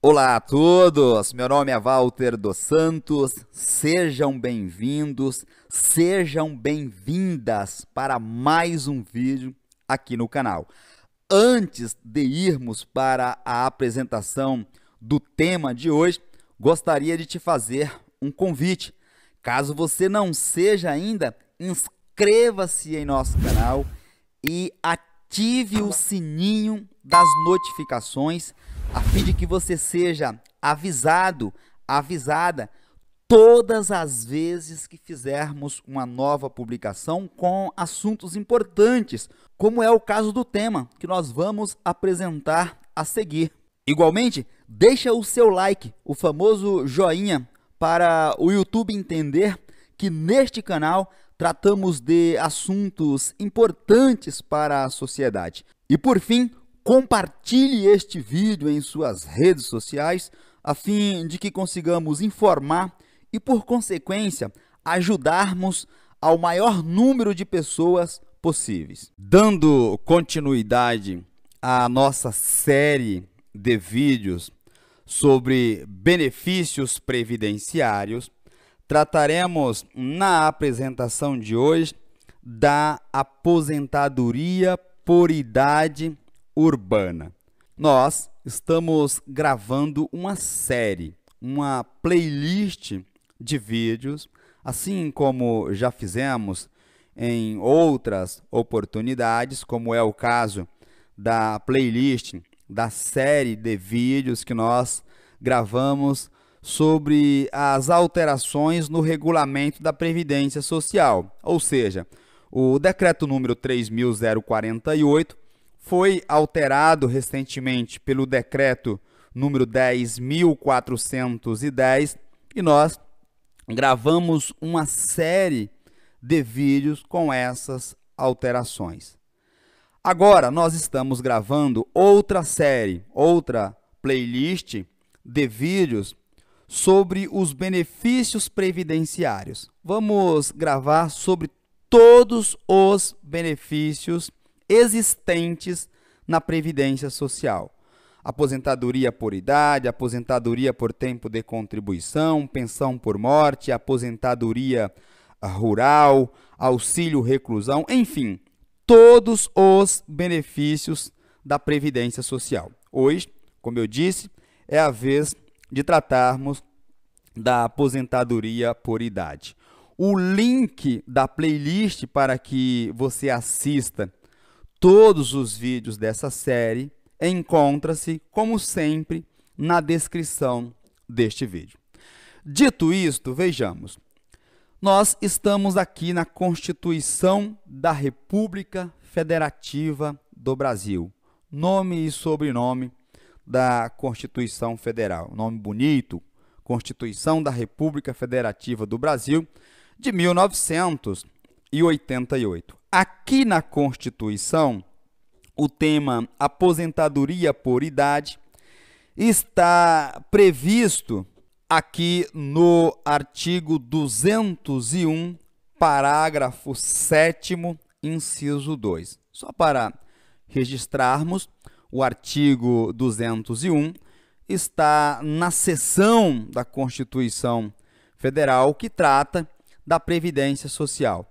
Olá a todos, meu nome é Walter dos Santos, sejam bem-vindos, sejam bem-vindas para mais um vídeo aqui no canal. Antes de irmos para a apresentação do tema de hoje, gostaria de te fazer um convite. Caso você não seja ainda, inscreva-se em nosso canal e ative o sininho das notificações, a fim de que você seja avisado, avisada, todas as vezes que fizermos uma nova publicação com assuntos importantes, como é o caso do tema que nós vamos apresentar a seguir. Igualmente, deixa o seu like, o famoso joinha, para o YouTube entender que neste canal tratamos de assuntos importantes para a sociedade. E por fim, Compartilhe este vídeo em suas redes sociais, a fim de que consigamos informar e, por consequência, ajudarmos ao maior número de pessoas possíveis. Dando continuidade à nossa série de vídeos sobre benefícios previdenciários, trataremos na apresentação de hoje da aposentadoria por idade urbana. Nós estamos gravando uma série, uma playlist de vídeos, assim como já fizemos em outras oportunidades, como é o caso da playlist da série de vídeos que nós gravamos sobre as alterações no regulamento da Previdência Social, ou seja, o decreto número 3048 foi alterado recentemente pelo decreto número 10.410 e nós gravamos uma série de vídeos com essas alterações. Agora nós estamos gravando outra série, outra playlist de vídeos sobre os benefícios previdenciários. Vamos gravar sobre todos os benefícios existentes na Previdência Social. Aposentadoria por idade, aposentadoria por tempo de contribuição, pensão por morte, aposentadoria rural, auxílio reclusão, enfim, todos os benefícios da Previdência Social. Hoje, como eu disse, é a vez de tratarmos da aposentadoria por idade. O link da playlist para que você assista Todos os vídeos dessa série encontram-se, como sempre, na descrição deste vídeo. Dito isto, vejamos. Nós estamos aqui na Constituição da República Federativa do Brasil. Nome e sobrenome da Constituição Federal. Nome bonito, Constituição da República Federativa do Brasil, de 1988. Aqui na Constituição, o tema aposentadoria por idade está previsto aqui no artigo 201, parágrafo 7, inciso 2. Só para registrarmos, o artigo 201 está na seção da Constituição Federal que trata da Previdência Social.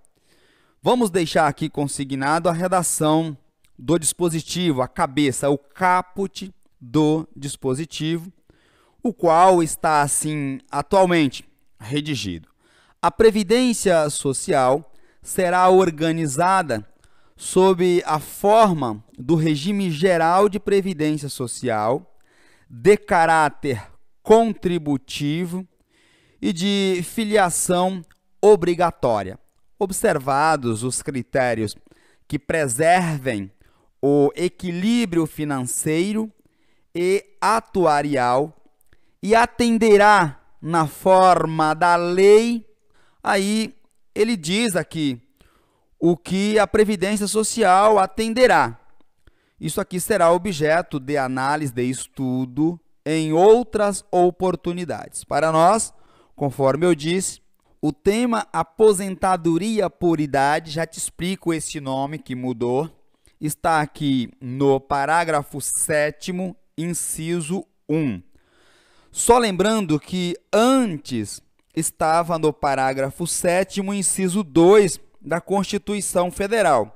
Vamos deixar aqui consignado a redação do dispositivo, a cabeça, o caput do dispositivo, o qual está assim atualmente redigido. A previdência social será organizada sob a forma do regime geral de previdência social de caráter contributivo e de filiação obrigatória. Observados os critérios que preservem o equilíbrio financeiro e atuarial e atenderá na forma da lei. Aí ele diz aqui o que a previdência social atenderá. Isso aqui será objeto de análise de estudo em outras oportunidades. Para nós, conforme eu disse, o tema aposentadoria por idade, já te explico esse nome que mudou, está aqui no parágrafo 7, inciso 1. Só lembrando que antes estava no parágrafo 7, inciso 2 da Constituição Federal.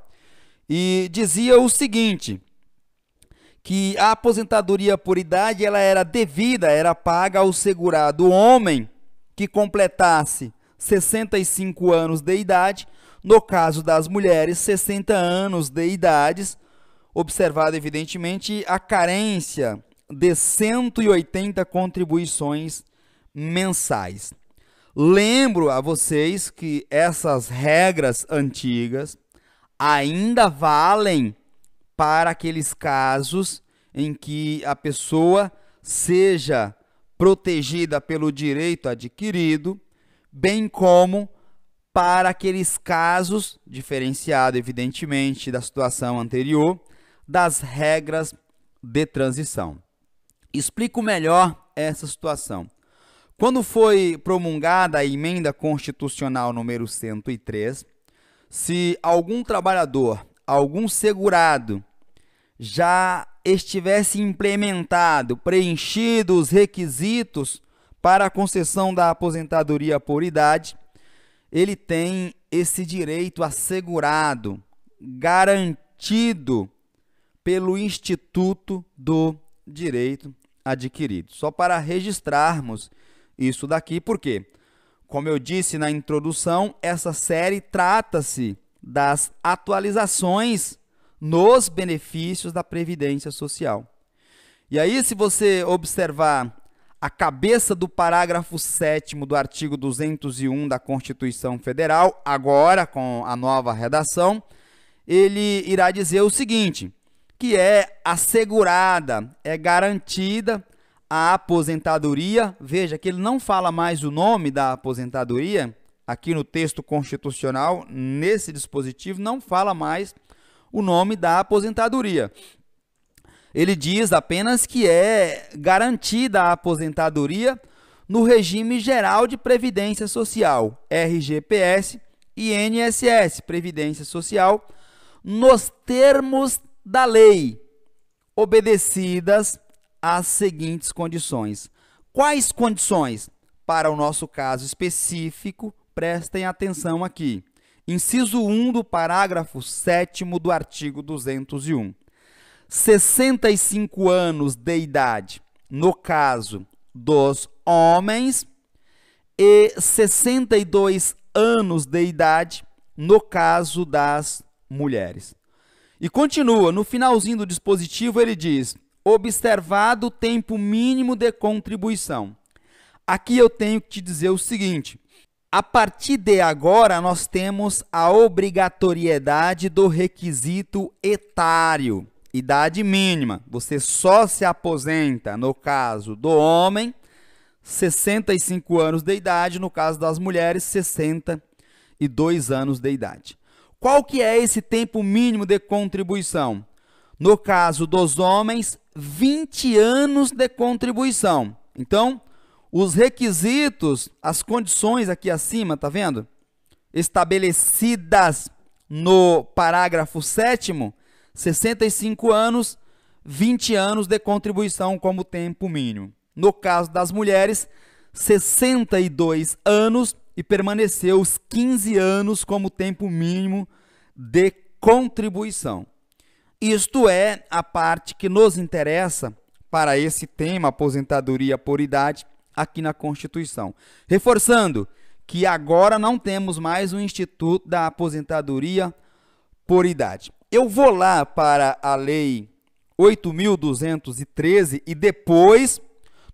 E dizia o seguinte: que a aposentadoria por idade ela era devida, era paga ao segurado homem que completasse 65 anos de idade, no caso das mulheres, 60 anos de idades, observada evidentemente a carência de 180 contribuições mensais. Lembro a vocês que essas regras antigas ainda valem para aqueles casos em que a pessoa seja protegida pelo direito adquirido bem como para aqueles casos, diferenciado evidentemente da situação anterior, das regras de transição. Explico melhor essa situação. Quando foi promulgada a emenda constitucional número 103, se algum trabalhador, algum segurado já estivesse implementado, preenchido os requisitos para a concessão da aposentadoria por idade, ele tem esse direito assegurado, garantido pelo Instituto do Direito Adquirido. Só para registrarmos isso daqui, porque, como eu disse na introdução, essa série trata-se das atualizações nos benefícios da Previdência Social. E aí, se você observar a cabeça do parágrafo 7 do artigo 201 da Constituição Federal, agora com a nova redação, ele irá dizer o seguinte: que é assegurada, é garantida a aposentadoria. Veja que ele não fala mais o nome da aposentadoria aqui no texto constitucional, nesse dispositivo não fala mais o nome da aposentadoria. Ele diz apenas que é garantida a aposentadoria no regime geral de previdência social, RGPS e INSS, previdência social, nos termos da lei, obedecidas às seguintes condições. Quais condições? Para o nosso caso específico, prestem atenção aqui. Inciso 1 do parágrafo 7 do artigo 201. 65 anos de idade, no caso dos homens, e 62 anos de idade, no caso das mulheres. E continua, no finalzinho do dispositivo, ele diz: observado o tempo mínimo de contribuição. Aqui eu tenho que te dizer o seguinte: a partir de agora, nós temos a obrigatoriedade do requisito etário idade mínima, você só se aposenta no caso do homem, 65 anos de idade, no caso das mulheres, 62 anos de idade. Qual que é esse tempo mínimo de contribuição? No caso dos homens, 20 anos de contribuição. Então, os requisitos, as condições aqui acima, tá vendo? Estabelecidas no parágrafo 7 65 anos, 20 anos de contribuição como tempo mínimo. No caso das mulheres, 62 anos e permaneceu os 15 anos como tempo mínimo de contribuição. Isto é a parte que nos interessa para esse tema aposentadoria por idade aqui na Constituição. Reforçando que agora não temos mais o Instituto da Aposentadoria por idade eu vou lá para a lei 8.213 e depois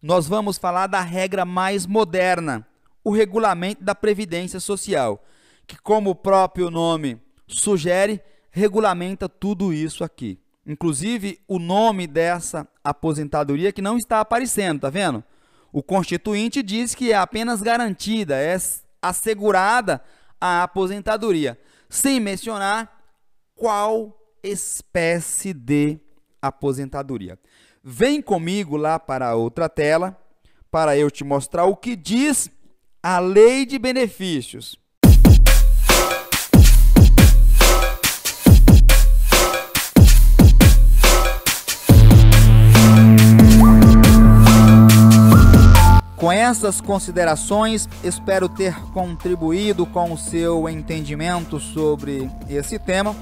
nós vamos falar da regra mais moderna, o regulamento da Previdência Social, que, como o próprio nome sugere, regulamenta tudo isso aqui. Inclusive o nome dessa aposentadoria que não está aparecendo, tá vendo? O constituinte diz que é apenas garantida, é assegurada a aposentadoria, sem mencionar qual espécie de aposentadoria. Vem comigo lá para a outra tela para eu te mostrar o que diz a lei de benefícios. Com essas considerações, espero ter contribuído com o seu entendimento sobre esse tema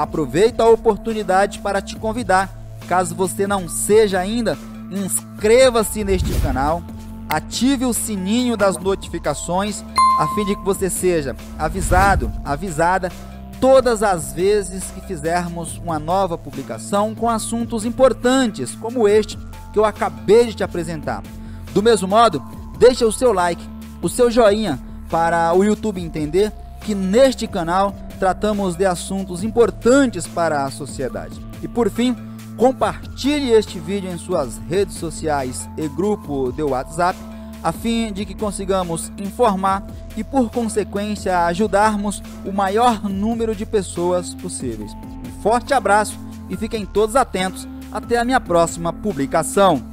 Aproveito a oportunidade para te convidar, caso você não seja ainda, inscreva-se neste canal, ative o sininho das notificações a fim de que você seja avisado, avisada todas as vezes que fizermos uma nova publicação com assuntos importantes como este que eu acabei de te apresentar. Do mesmo modo, deixa o seu like, o seu joinha para o YouTube entender que neste canal tratamos de assuntos importantes para a sociedade. E por fim, compartilhe este vídeo em suas redes sociais e grupo de WhatsApp, a fim de que consigamos informar e, por consequência, ajudarmos o maior número de pessoas possíveis. Um forte abraço e fiquem todos atentos até a minha próxima publicação.